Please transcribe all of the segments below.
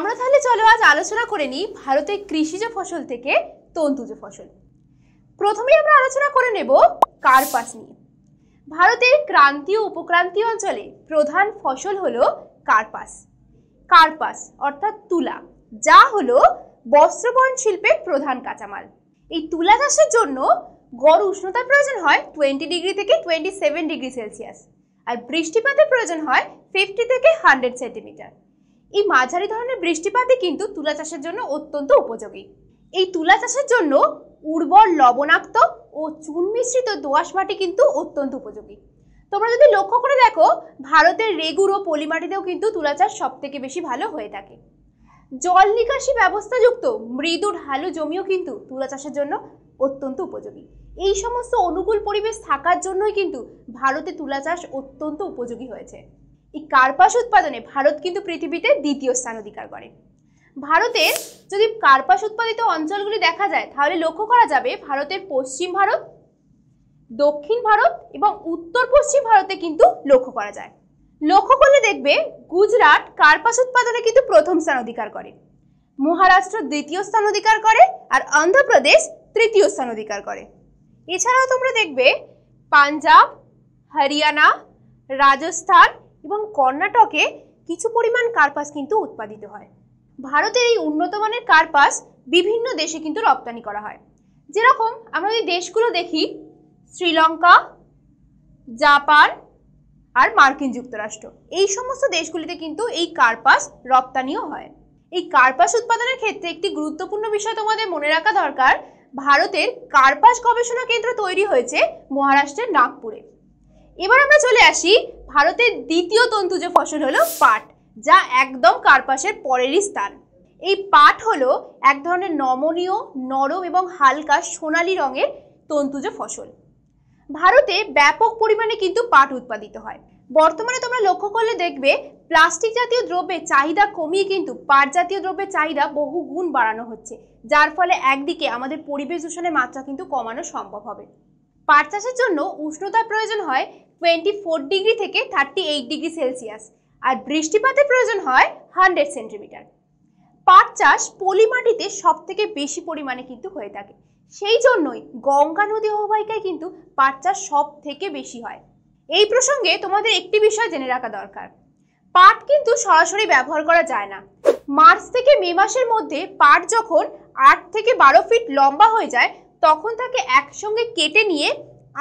আমরা তাহলে চলো আজ আলোচনা করে নিই ভারতের কৃষিজ ফসল থেকে তন্তুজ ফসল প্রথমে আমরা আলোচনা করে নেব কার্পাস নিয়ে ভারতের ক্রান্তীয় উপক্রান্তীয় অঞ্চলে প্রধান ফসল হলো কার্পাস কার্পাস অর্থাৎ তুলা যা হলো বস্ত্রবয়ন শিল্পের প্রধান কাঁচামাল এই তুলা চাষের জন্য গড় উষ্ণতার প্রয়োজন হয় টোয়েন্টি ডিগ্রি থেকে টোয়েন্টি সেভেন ডিগ্রি সেলসিয়াস আর বৃষ্টিপাতের প্রয়োজন হয় ফিফটি থেকে হান্ড্রেড সেন্টিমিটার এই মাঝারি ধরনের বৃষ্টিপাতই কিন্তু তুলা চাষের জন্য অত্যন্ত উপযোগী এই তুলা চাষের জন্য উর্বর লবণাক্ত ও চুন মিশ্রিত দোআঁশ মাটি কিন্তু অত্যন্ত উপযোগী তোমরা যদি লক্ষ্য করে দেখো ভারতের রেগুর ও পলি মাটিতেও কিন্তু তুলা চাষ সব থেকে বেশি ভালো হয়ে থাকে জল নিকাশি ব্যবস্থাযুক্ত মৃদু ঢালু জমিও কিন্তু তুলা চাষের জন্য অত্যন্ত উপযোগী এই সমস্ত অনুকূল পরিবেশ থাকার জন্যই কিন্তু ভারতে তুলা চাষ অত্যন্ত উপযোগী হয়েছে এই কার্পাস উৎপাদনে ভারত কিন্তু পৃথিবীতে দ্বিতীয় স্থান অধিকার করে ভারতের যদি কার্পাস উৎপাদিত অঞ্চলগুলি দেখা যায় তাহলে লক্ষ্য করা যাবে ভারতের পশ্চিম ভারত দক্ষিণ ভারত এবং উত্তর পশ্চিম ভারতে কিন্তু লক্ষ্য করা যায় লক্ষ্য করলে দেখবে গুজরাট কার্পাস উৎপাদনে কিন্তু প্রথম স্থান অধিকার করে মহারাষ্ট্র দ্বিতীয় স্থান অধিকার করে আর অন্ধ্রপ্রদেশ তৃতীয় স্থান অধিকার করে এছাড়াও তোমরা দেখবে পাঞ্জাব হরিয়ানা রাজস্থান এবং কর্ণাটকে কিছু পরিমাণ কার্পাস কিন্তু উৎপাদিত হয় ভারতের এই উন্নত মানের কার্পাস বিভিন্ন দেশে কিন্তু রপ্তানি করা হয় যেরকম আমরা যদি দেশগুলো দেখি শ্রীলঙ্কা জাপান আর মার্কিন যুক্তরাষ্ট্র এই সমস্ত দেশগুলিতে কিন্তু এই কার্পাস রপ্তানিও হয় এই কার্পাস উৎপাদনের ক্ষেত্রে একটি গুরুত্বপূর্ণ বিষয় তোমাদের মনে রাখা দরকার ভারতের কার্পাস গবেষণা কেন্দ্র তৈরি হয়েছে মহারাষ্ট্রের নাগপুরে এবার আমরা চলে আসি ভারতের দ্বিতীয় তন্তু যে ফসল হলো পাট যা একদম কার্পাসের পরেরই স্থান এই পাট হলো এক ধরনের নমনীয় নরম এবং হালকা সোনালি রঙের তন্তুজ ফসল ভারতে ব্যাপক পরিমাণে কিন্তু পাট উৎপাদিত হয় বর্তমানে তোমরা লক্ষ্য করলে দেখবে প্লাস্টিক জাতীয় দ্রব্যের চাহিদা কমিয়ে কিন্তু পাট জাতীয় দ্রব্যের চাহিদা বহু গুণ বাড়ানো হচ্ছে যার ফলে একদিকে আমাদের পরিবেশ দূষণের মাত্রা কিন্তু কমানো সম্ভব হবে পাট চাষের জন্য উষ্ণতার প্রয়োজন হয় টোয়েন্টি ফোর ডিগ্রি থেকে থার্টি এইট ডিগ্রি সেলসিয়াস আর বৃষ্টিপাতের প্রয়োজন হয় হান্ড্রেড সেন্টিমিটার পাট চাষ পলি মাটিতে সব থেকে বেশি পরিমাণে কিন্তু হয়ে থাকে সেই জন্যই গঙ্গা নদী অববাহিকায় কিন্তু পাট চাষ সব থেকে বেশি হয় এই প্রসঙ্গে তোমাদের একটি বিষয় জেনে রাখা দরকার পাট কিন্তু সরাসরি ব্যবহার করা যায় না মার্চ থেকে মে মাসের মধ্যে পাট যখন আট থেকে বারো ফিট লম্বা হয়ে যায় তখন তাকে একসঙ্গে কেটে নিয়ে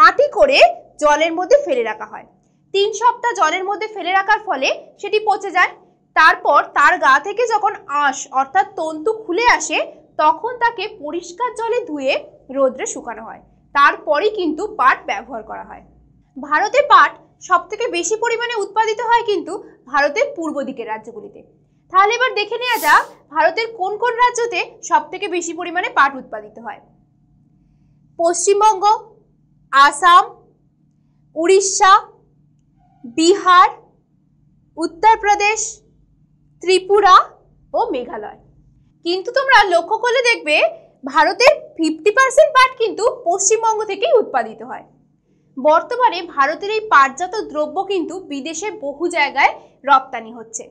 আটি করে জলের মধ্যে ফেলে রাখা হয় তিন সপ্তাহ জলের মধ্যে ফেলে রাখার ফলে সেটি পচে যায় তারপর তার গা থেকে যখন আঁশ অর্থাৎ তন্তু খুলে আসে তখন তাকে পরিষ্কার জলে ধুয়ে রোদ্রে শুকানো হয় তারপরই কিন্তু পাট ব্যবহার করা হয় ভারতে পাট সবথেকে বেশি পরিমাণে উৎপাদিত হয় কিন্তু ভারতের পূর্ব দিকের রাজ্যগুলিতে তাহলে এবার দেখে নেওয়া যাক ভারতের কোন কোন রাজ্যতে সবথেকে বেশি পরিমাণে পাট উৎপাদিত হয় পশ্চিমবঙ্গ আসাম উড়িষ্যা বিহার উত্তরপ্রদেশ ত্রিপুরা ও মেঘালয় কিন্তু তোমরা লক্ষ্য করলে দেখবে ভারতের ফিফটি পার্সেন্ট পাট কিন্তু পশ্চিমবঙ্গ থেকেই উৎপাদিত হয় বর্তমানে ভারতের এই পাটজাত দ্রব্য কিন্তু বিদেশে বহু জায়গায় রপ্তানি হচ্ছে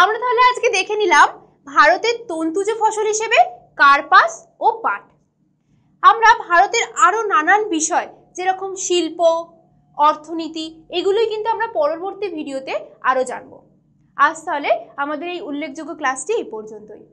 আমরা তাহলে আজকে দেখে নিলাম ভারতের তন্তুজ ফসল হিসেবে কার্পাস ও পাট আমরা ভারতের আরও নানান বিষয় যেরকম শিল্প অর্থনীতি এগুলোই কিন্তু আমরা পরবর্তী ভিডিওতে আরও জানব আজ তাহলে আমাদের এই উল্লেখযোগ্য ক্লাসটি এই পর্যন্তই